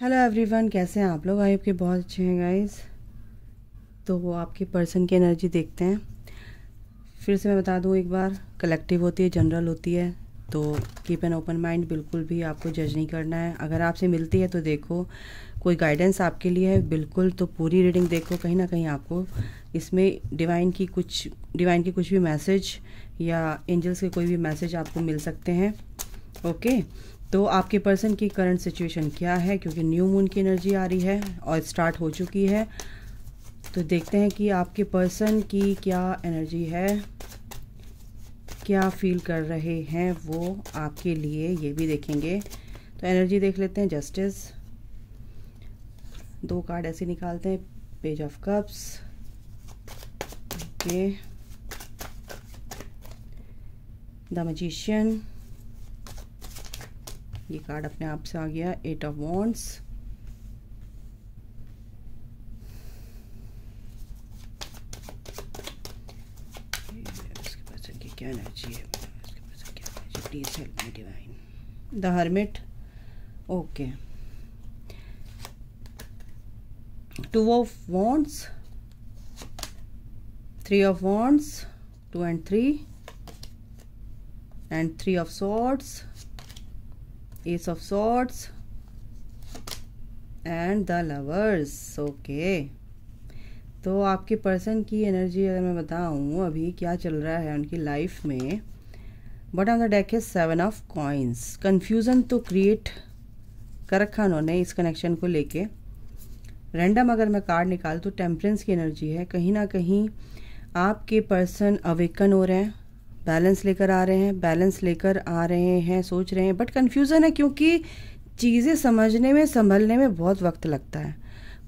hello everyone कैसे हैं आप लोग आई आपके बहुत अच्छे हैं गाइस तो वो आपके पर्सन की एनर्जी देखते हैं फिर से मैं बता दूं एक बार कलेक्टिव होती है जनरल होती है तो कीप एन ओपन माइंड बिल्कुल भी आपको जज नहीं करना है अगर आपसे मिलती है तो देखो कोई गाइडेंस आपके लिए है बिल्कुल तो पूरी रीडिंग देखो कहीं ना कहीं आपको इसमें डिवाइन की कुछ डिवाइन के कुछ भी मैसेज या एंजल्स के कोई भी मैसेज आपको मिल सकते हैं ओके तो आपके पर्सन की करंट सिचुएशन क्या है क्योंकि न्यू मून की एनर्जी आ रही है और स्टार्ट हो चुकी है तो देखते हैं कि आपके पर्सन की क्या एनर्जी है क्या फील कर रहे हैं वो आपके लिए ये भी देखेंगे तो एनर्जी देख लेते हैं जस्टिस दो कार्ड ऐसे निकालते हैं page of cups okay the magician ये कार्ड अपने आप से आ गया eight of wands the hermit okay two of wands three of wands two and three and three of swords ace of swords and the lovers okay तो आपके person की energy अगर मैं बताऊं अभी क्या चल रहा है उनकी लाइफ में but on the deck is seven of coins confusion तो क्रिएट कर रखा उन्होंने इस कनेक्शन को लेके रैंडम अगर मैं कार्ड निकाल तो टेम्परेंस की एनर्जी है कहीं ना कहीं आपके पर्सन अवेकन हो रहे हैं बैलेंस लेकर आ रहे हैं बैलेंस लेकर आ रहे हैं सोच रहे हैं बट कन्फ्यूज़न है क्योंकि चीज़ें समझने में संभलने में बहुत वक्त लगता है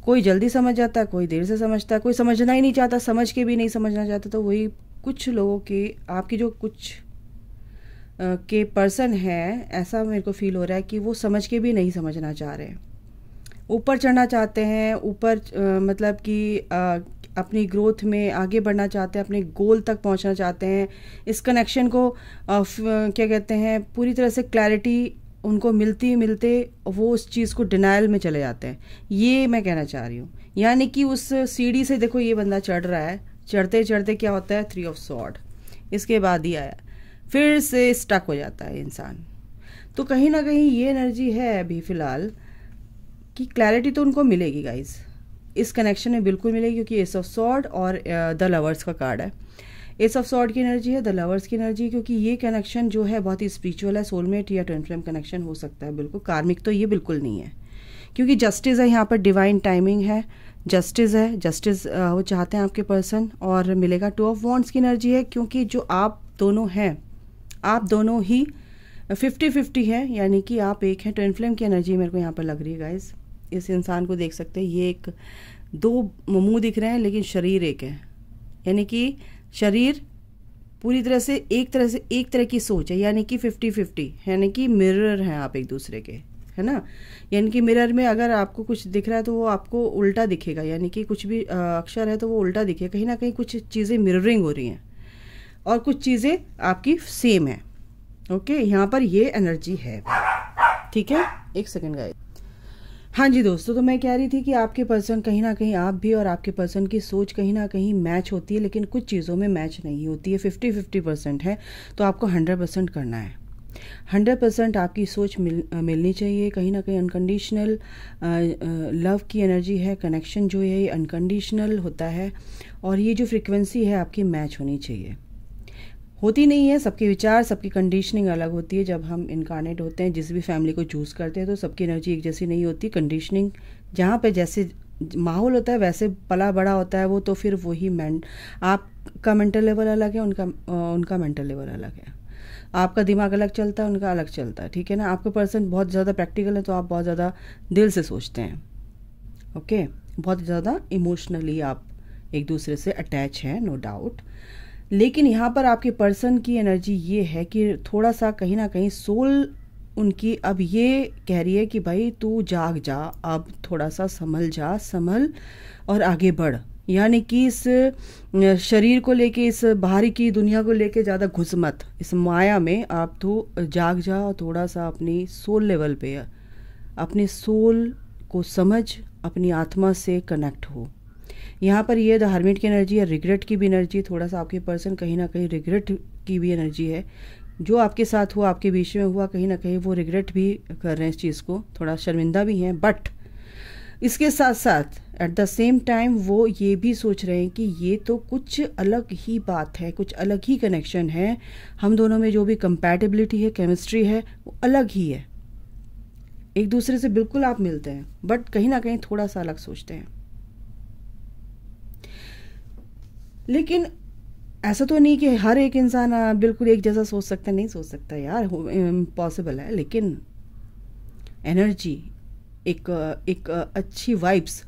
कोई जल्दी समझ जाता है कोई देर से समझता है कोई समझना ही नहीं चाहता समझ के भी नहीं समझना चाहता तो वही कुछ लोगों के आपकी जो कुछ आ, के पर्सन हैं ऐसा मेरे को फील हो रहा है कि वो समझ के भी नहीं समझना चाह रहे ऊपर चढ़ना चाहते हैं ऊपर मतलब कि अपनी ग्रोथ में आगे बढ़ना चाहते हैं अपने गोल तक पहुंचना चाहते हैं इस कनेक्शन को क्या कहते हैं पूरी तरह से क्लैरिटी उनको मिलती मिलते वो उस चीज़ को डिनाइल में चले जाते हैं ये मैं कहना चाह रही हूँ यानी कि उस सीढ़ी से देखो ये बंदा चढ़ रहा है चढ़ते चढ़ते क्या होता है थ्री ऑफ सॉड इसके बाद ही आया फिर से स्टक हो जाता है इंसान तो कहीं ना कहीं ये एनर्जी है अभी फ़िलहाल कि क्लैरिटी तो उनको मिलेगी गाइज़ इस कनेक्शन में बिल्कुल मिलेगी क्योंकि एस ऑफ सॉर्ड और द लवर्स का कार्ड है एस ऑफ सॉर्ड की एनर्जी है द लवर्स की एनर्जी क्योंकि ये कनेक्शन जो है बहुत ही स्पिरिचुअल है सोलमेट या ट्वेंट फ्लेम कनेक्शन हो सकता है बिल्कुल कार्मिक तो ये बिल्कुल नहीं है क्योंकि जस्टिस है यहाँ पर डिवाइन टाइमिंग है जस्टिस है जस्टिस वो चाहते हैं आपके पर्सन और मिलेगा टू ऑफ वॉन्ट्स की एनर्जी है क्योंकि जो आप दोनों हैं आप दोनों ही फिफ्टी फिफ्टी है यानी कि आप एक हैं ट्वेंट फ्लेम की एनर्जी मेरे को यहाँ पर लग रही है गाइज़ इस इंसान को देख सकते हैं ये एक दो मुंह दिख रहे हैं लेकिन शरीर एक है यानी कि शरीर पूरी तरह से एक तरह से एक तरह की सोच है यानी कि फिफ्टी फिफ्टी यानी कि मिरर हैं आप एक दूसरे के है ना यानी कि मिरर में अगर आपको कुछ दिख रहा है तो वो आपको उल्टा दिखेगा यानी कि कुछ भी अक्षर है तो वो उल्टा दिखेगा कहीं ना कहीं कुछ चीज़ें मिररिंग हो रही हैं और कुछ चीज़ें आपकी सेम है ओके यहाँ पर ये एनर्जी है ठीक है एक सेकेंड गाइस हाँ जी दोस्तों तो मैं कह रही थी कि आपके पर्सन कहीं ना कहीं आप भी और आपके पर्सन की सोच कहीं ना कहीं मैच होती है लेकिन कुछ चीज़ों में मैच नहीं होती है फिफ्टी फिफ्टी परसेंट है तो आपको हंड्रेड परसेंट करना है हंड्रेड परसेंट आपकी सोच मिल मिलनी चाहिए कहीं ना कहीं अनकंडीशनल लव की एनर्जी है कनेक्शन जो है ये अनकंडीशनल होता है और ये जो फ्रिक्वेंसी है आपकी मैच होनी चाहिए होती नहीं है सबके विचार सबकी कंडीशनिंग अलग होती है जब हम इनकारनेट होते हैं जिस भी फैमिली को चूज़ करते हैं तो सबकी एनर्जी एक जैसी नहीं होती कंडीशनिंग जहाँ पे जैसे माहौल होता है वैसे पला बड़ा होता है वो तो फिर वही मैं आपका मेंटल लेवल अलग है उनका उनका मेंटल लेवल अलग है आपका दिमाग अलग चलता है उनका अलग चलता है ठीक है ना आपके पर्सन बहुत ज़्यादा प्रैक्टिकल है तो आप बहुत ज़्यादा दिल से सोचते हैं ओके बहुत ज़्यादा इमोशनली आप एक दूसरे से अटैच हैं नो डाउट लेकिन यहाँ पर आपके पर्सन की एनर्जी ये है कि थोड़ा सा कहीं ना कहीं सोल उनकी अब ये कह रही है कि भाई तू जाग जा अब थोड़ा सा संभल जा संभल और आगे बढ़ यानी कि इस शरीर को लेके इस बाहरी की दुनिया को लेके ज़्यादा घुस मत इस माया में आप तो जाग जा और थोड़ा सा अपनी सोल लेवल पे अपने सोल को समझ अपनी आत्मा से कनेक्ट हो यहाँ पर ये द हर्मिट की एनर्जी है रिग्रेट की भी एनर्जी थोड़ा सा आपके पर्सन कहीं ना कहीं रिग्रेट की भी एनर्जी है जो आपके साथ हुआ आपके बीच में हुआ कहीं ना कहीं वो रिग्रेट भी कर रहे हैं इस चीज़ को थोड़ा शर्मिंदा भी हैं बट इसके साथ साथ एट द सेम टाइम वो ये भी सोच रहे हैं कि ये तो कुछ अलग ही बात है कुछ अलग ही कनेक्शन है हम दोनों में जो भी कंपैटिबिलिटी है केमिस्ट्री है वो अलग ही है एक दूसरे से बिल्कुल आप मिलते हैं बट कहीं ना कहीं थोड़ा सा अलग सोचते हैं लेकिन ऐसा तो नहीं कि हर एक इंसान बिल्कुल एक जैसा सोच सकता नहीं सोच सकता यार पॉसिबल है लेकिन एनर्जी एक एक अच्छी वाइब्स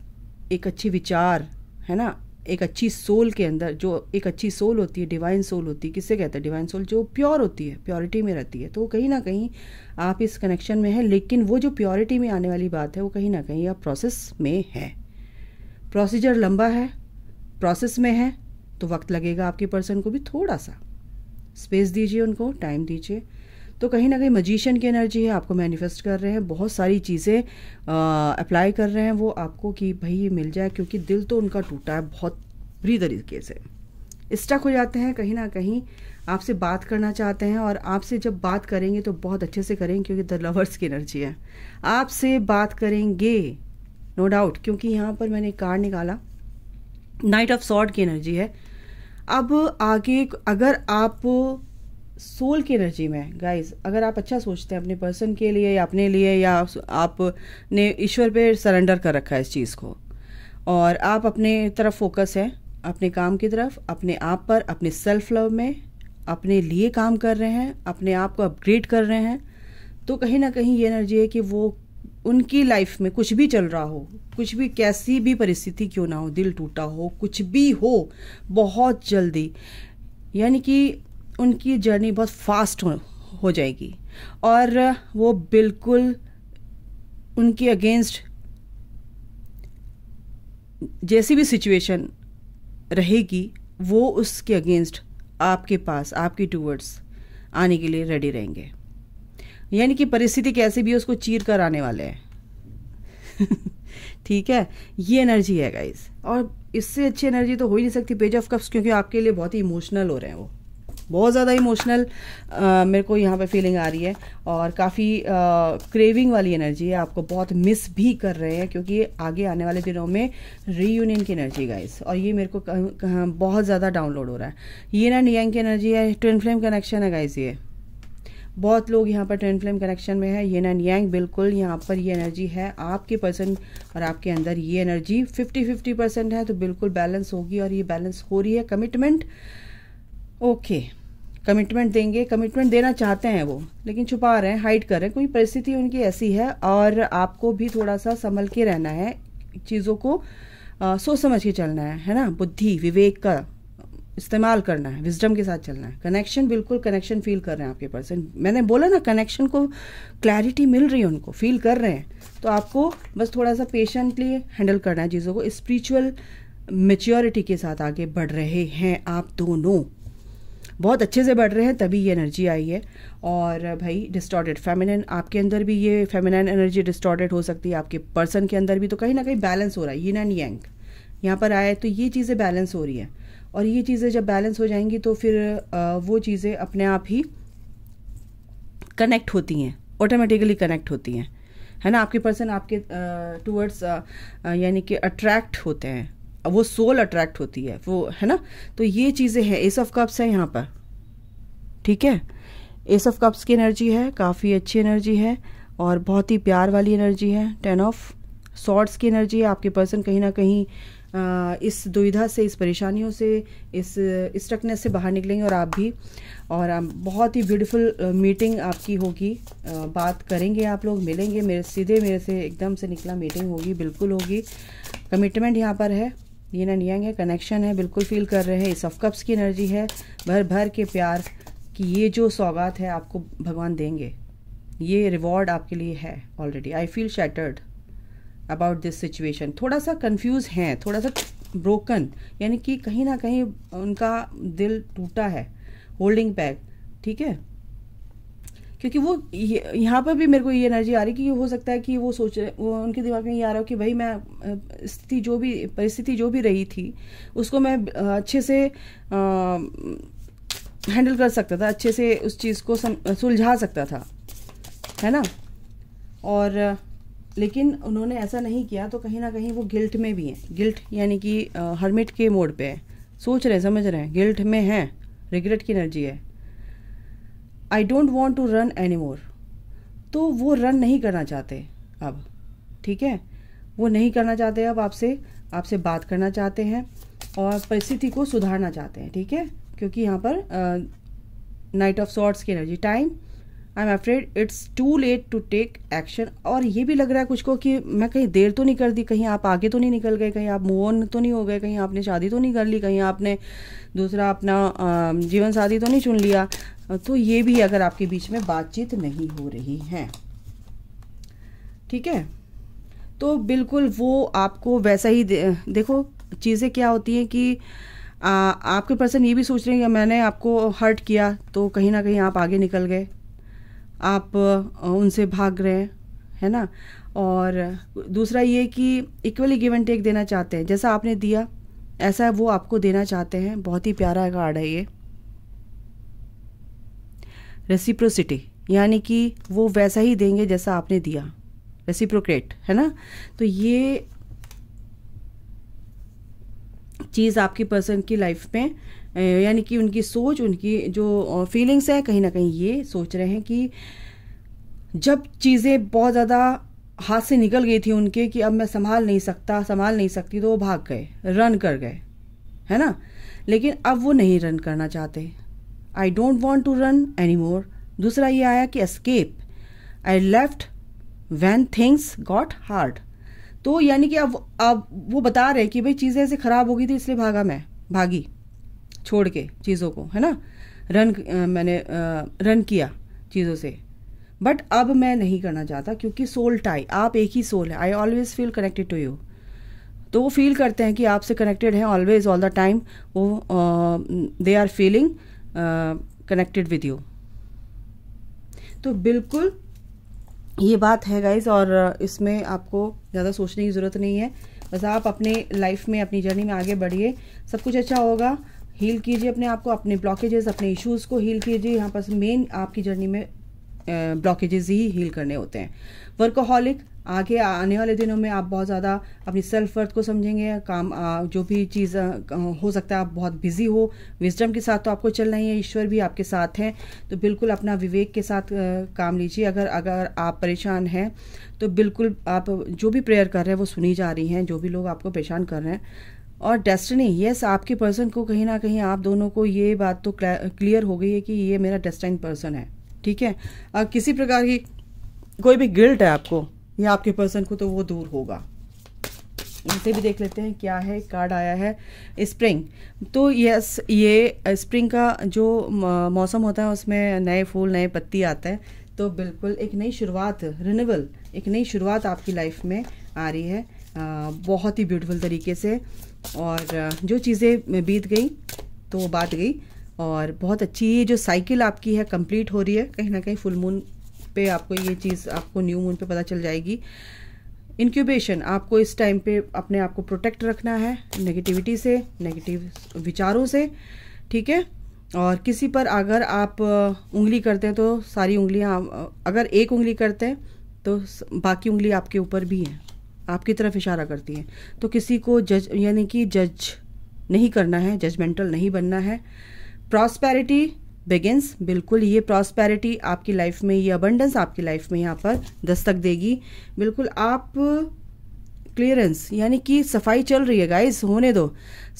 एक अच्छी विचार है ना एक अच्छी सोल के अंदर जो एक अच्छी सोल होती है डिवाइन सोल होती है किससे कहते हैं डिवाइन सोल जो प्योर होती है प्योरिटी में रहती है तो कहीं ना कहीं आप इस कनेक्शन में हैं लेकिन वो जो प्योरिटी में आने वाली बात है वो कहीं ना कहीं आप प्रोसेस में है प्रोसीजर लंबा है प्रोसेस में है तो वक्त लगेगा आपके पर्सन को भी थोड़ा सा स्पेस दीजिए उनको टाइम दीजिए तो कहीं ना कहीं मजिशियन की एनर्जी है आपको मैनिफेस्ट कर रहे हैं बहुत सारी चीज़ें अप्लाई कर रहे हैं वो आपको कि भाई ये मिल जाए क्योंकि दिल तो उनका टूटा है बहुत बुरी तरीके से स्टक हो जाते हैं कहीं ना कहीं आपसे बात करना चाहते हैं और आपसे जब बात करेंगे तो बहुत अच्छे से करेंगे क्योंकि द लवर्स की एनर्जी है आपसे बात करेंगे नो no डाउट क्योंकि यहाँ पर मैंने कार्ड निकाला नाइट ऑफ सॉर्ट की एनर्जी है अब आगे अगर आप सोल की एनर्जी में गाइस अगर आप अच्छा सोचते हैं अपने पर्सन के लिए या अपने लिए या आपने ईश्वर पे सरेंडर कर रखा है इस चीज़ को और आप अपने तरफ फोकस है अपने काम की तरफ अपने आप पर अपने सेल्फ लव में अपने लिए काम कर रहे हैं अपने आप को अपग्रेड कर रहे हैं तो कहीं ना कहीं ये एनर्जी है कि वो उनकी लाइफ में कुछ भी चल रहा हो कुछ भी कैसी भी परिस्थिति क्यों ना हो दिल टूटा हो कुछ भी हो बहुत जल्दी यानी कि उनकी जर्नी बहुत फास्ट हो, हो जाएगी और वो बिल्कुल उनके अगेंस्ट जैसी भी सिचुएशन रहेगी वो उसके अगेंस्ट आपके पास आपके टूवर्ड्स आने के लिए रेडी रहेंगे यानी कि परिस्थिति कैसे भी उसको चीर कर आने वाले हैं ठीक है ये एनर्जी है गाइज और इससे अच्छी एनर्जी तो हो ही नहीं सकती पेज ऑफ कप्स क्योंकि आपके लिए बहुत ही इमोशनल हो रहे हैं वो बहुत ज़्यादा इमोशनल मेरे को यहाँ पे फीलिंग आ रही है और काफ़ी क्रेविंग वाली एनर्जी है आपको बहुत मिस भी कर रहे हैं क्योंकि आगे आने वाले दिनों में रीयूनियन की एनर्जी गाइस और ये मेरे को कह, कह, बहुत ज़्यादा डाउनलोड हो रहा है ये ना नियंग की एनर्जी है ट्विन फ्लेम कनेक्शन है गाइस ये बहुत लोग यहाँ पर ट्रेन फ्लेम कनेक्शन में है ये एंड यंग बिल्कुल यहाँ पर ये एनर्जी है आपके पर्सन और आपके अंदर ये एनर्जी 50 50 परसेंट है तो बिल्कुल बैलेंस होगी और ये बैलेंस हो रही है कमिटमेंट ओके कमिटमेंट देंगे कमिटमेंट देना चाहते हैं वो लेकिन छुपा रहे हैं हाइड कर रहे हैं कोई परिस्थिति उनकी ऐसी है और आपको भी थोड़ा सा संभल के रहना है चीज़ों को आ, सोच समझ के चलना है है ना बुद्धि विवेक का इस्तेमाल करना है विजडम के साथ चलना है कनेक्शन बिल्कुल कनेक्शन फील कर रहे हैं आपके पर्सन मैंने बोला ना कनेक्शन को क्लैरिटी मिल रही है उनको फील कर रहे हैं तो आपको बस थोड़ा सा पेशेंटली हैंडल करना है चीज़ों को स्पिरिचुअल मेच्योरिटी के साथ आगे बढ़ रहे हैं आप दोनों बहुत अच्छे से बढ़ रहे हैं तभी ये एनर्जी आई है और भाई डिस्टॉर्टेड फेमिनन आपके अंदर भी ये फेमिनन एनर्जी डिस्टॉर्टेड हो सकती है आपके पर्सन के अंदर भी तो कहीं ना कहीं बैलेंस हो रहा है यिन एंड यंग यहाँ पर आया तो ये चीज़ें बैलेंस हो रही है और ये चीज़ें जब बैलेंस हो जाएंगी तो फिर वो चीज़ें अपने आप ही कनेक्ट होती हैं ऑटोमेटिकली कनेक्ट होती हैं है ना आपके पर्सन आपके टूवर्ड्स यानी कि अट्रैक्ट होते हैं वो सोल अट्रैक्ट होती है वो है ना तो ये चीज़ें हैं एस ऑफ कप्स है यहाँ पर ठीक है एस ऑफ कप्स की एनर्जी है काफ़ी अच्छी एनर्जी है और बहुत ही प्यार वाली एनर्जी है टेन ऑफ सॉर्ट्स की एनर्जी है आपके पर्सन कहीं ना कहीं इस दुविधा से इस परेशानियों से इस स्टकनेस से बाहर निकलेंगे और आप भी और बहुत ही ब्यूटीफुल मीटिंग आपकी होगी बात करेंगे आप लोग मिलेंगे मेरे सीधे मेरे से एकदम से निकला मीटिंग होगी बिल्कुल होगी कमिटमेंट यहाँ पर है ये ना नियंग है कनेक्शन है बिल्कुल फील कर रहे हैं इस ऑफ कप्स की एनर्जी है भर भर के प्यार कि ये जो सौगात है आपको भगवान देंगे ये रिवॉर्ड आपके लिए है already I feel shattered about this situation थोड़ा सा कन्फ्यूज हैं थोड़ा सा ब्रोकन यानी कि कहीं ना कहीं उनका दिल टूटा है होल्डिंग बैग ठीक है क्योंकि वो यहाँ पर भी मेरे को ये एनर्जी आ रही कि हो सकता है कि वो सोच रहे वो उनके दिमाग में ये आ रहा हो कि भाई मैं स्थिति जो भी परिस्थिति जो भी रही थी उसको मैं अच्छे से हैंडल कर सकता था अच्छे से उस चीज़ को सुलझा सकता था है ना और लेकिन उन्होंने ऐसा नहीं किया तो कहीं ना कहीं वो गिल्ट में भी हैं गिल्ट यानी कि हर्मिट के मोड पे है सोच रहे हैं समझ रहे हैं गिल्ट में है रिग्रेट की एनर्जी है I don't want to run any more तो वो रन नहीं करना चाहते अब ठीक है वो नहीं करना चाहते अब आपसे आपसे बात करना चाहते हैं और परिस्थिति को सुधारना चाहते हैं ठीक है क्योंकि यहाँ पर नाइट ऑफ सॉर्ट्स की energy time I am afraid it's too late to take action और ये भी लग रहा है कुछ को कि मैं कहीं देर तो नहीं कर दी कहीं आप आगे तो नहीं निकल गए कहीं आप मूव ऑन तो नहीं हो गए कहीं आपने शादी तो नहीं कर ली कहीं आपने दूसरा अपना जीवन साथी तो नहीं चुन लिया तो ये भी अगर आपके बीच में बातचीत नहीं हो रही है ठीक है तो बिल्कुल वो आपको वैसा ही दे, देखो चीज़ें क्या होती हैं कि आ, आपके पर्सन ये भी सोच रहे हैं कि मैंने आपको हर्ट किया तो कहीं ना कहीं आप आगे निकल गए आप उनसे भाग रहे हैं है ना और दूसरा ये कि इक्वली गिव एंड टेक देना चाहते हैं जैसा आपने दिया ऐसा वो आपको देना चाहते हैं बहुत ही प्यारा कार्ड है ये रेसिप्रोसिटी यानी कि वो वैसा ही देंगे जैसा आपने दिया रेसिप्रोक्रेट है ना तो ये चीज़ आपकी पर्सन की लाइफ में यानी कि उनकी सोच उनकी जो फीलिंग्स हैं कहीं ना कहीं ये सोच रहे हैं कि जब चीज़ें बहुत ज़्यादा हाथ से निकल गई थी उनके कि अब मैं संभाल नहीं सकता संभाल नहीं सकती तो वो भाग गए रन कर गए है ना लेकिन अब वो नहीं रन करना चाहते I don't want to run any more दूसरा ये आया कि escape I left when things got hard तो यानी कि अब अब वो बता रहे कि भाई चीज़ें ऐसे ख़राब हो गई थी इसलिए भागा मैं भागी छोड़ के चीज़ों को है ना रन मैंने रन किया चीज़ों से बट अब मैं नहीं करना चाहता क्योंकि सोल टाई आप एक ही सोल है I always feel connected to you तो वो फील करते हैं कि आपसे कनेक्टेड हैं ऑलवेज ऑल द टाइम वो they are feeling connected with you तो बिल्कुल ये बात है गाइज और इसमें आपको ज़्यादा सोचने की ज़रूरत नहीं है बस आप अपने लाइफ में अपनी जर्नी में आगे बढ़िए सब कुछ अच्छा होगा हील कीजिए अपने आप को अपने ब्लॉकेजेस अपने इश्यूज़ को हील कीजिए यहाँ पर मेन आपकी जर्नी में ब्लॉकेजेस ही हील करने होते हैं वर्कोहॉलिक आगे आने वाले दिनों में आप बहुत ज़्यादा अपनी सेल्फ वर्थ को समझेंगे काम जो भी चीज़ हो सकता है आप बहुत बिजी हो विजडम के साथ तो आपको चलना ही है ईश्वर भी आपके साथ हैं तो बिल्कुल अपना विवेक के साथ काम लीजिए अगर अगर आप परेशान हैं तो बिल्कुल आप जो भी प्रेयर कर रहे हैं वो सुनी जा रही हैं जो भी लोग आपको परेशान कर रहे हैं और डेस्टिनी यस आपके पर्सन को कहीं ना कहीं आप दोनों को ये बात तो क्लियर हो गई है कि ये मेरा डेस्टाइन पर्सन है ठीक है अब किसी प्रकार की कोई भी गिल्ट है आपको या आपके पर्सन को तो वो दूर होगा इनसे भी देख लेते हैं क्या है कार्ड आया है स्प्रिंग तो यस ये स्प्रिंग का जो मौसम होता है उसमें नए फूल नए पत्ती आते हैं तो बिल्कुल एक नई शुरुआत रिन्यूअल एक नई शुरुआत आपकी लाइफ में आ रही है आ, बहुत ही ब्यूटीफुल तरीके से और जो चीज़ें बीत गई तो वो बात गई और बहुत अच्छी ये जो साइकिल आपकी है कंप्लीट हो रही है कहीं ना कहीं फुल मून पे आपको ये चीज़ आपको न्यू मून पे पता चल जाएगी इनक्यूबेशन आपको इस टाइम पे अपने आप को प्रोटेक्ट रखना है नेगेटिविटी से नेगेटिव विचारों से ठीक है और किसी पर अगर आप उंगली करते हैं तो सारी उंगलियाँ अगर एक उंगली करते हैं तो बाकी उंगली आपके ऊपर भी हैं आपकी तरफ इशारा करती है तो किसी को जज यानी कि जज नहीं करना है जजमेंटल नहीं बनना है प्रॉस्पैरिटी बिगिनस बिल्कुल ये प्रॉस्पैरिटी आपकी लाइफ में ये अबंडेंस आपकी लाइफ में यहाँ पर दस्तक देगी बिल्कुल आप क्लियरेंस यानी कि सफाई चल रही है गाइस होने दो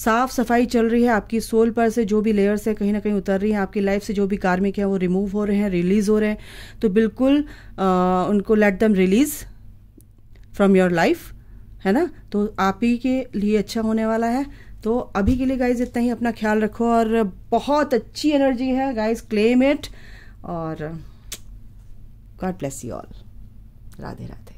साफ सफाई चल रही है आपकी सोल पर से जो भी लेयर्स है कहीं ना कहीं उतर रही हैं आपकी लाइफ से जो भी कार्मिक है वो रिमूव हो रहे हैं रिलीज हो रहे हैं तो बिल्कुल आ, उनको let them release from your life है ना तो आप ही के लिए अच्छा होने वाला है तो अभी के लिए गाइज इतना ही अपना ख्याल रखो और बहुत अच्छी एनर्जी है गाइज क्लेम इट और God bless you all Radhe Radhe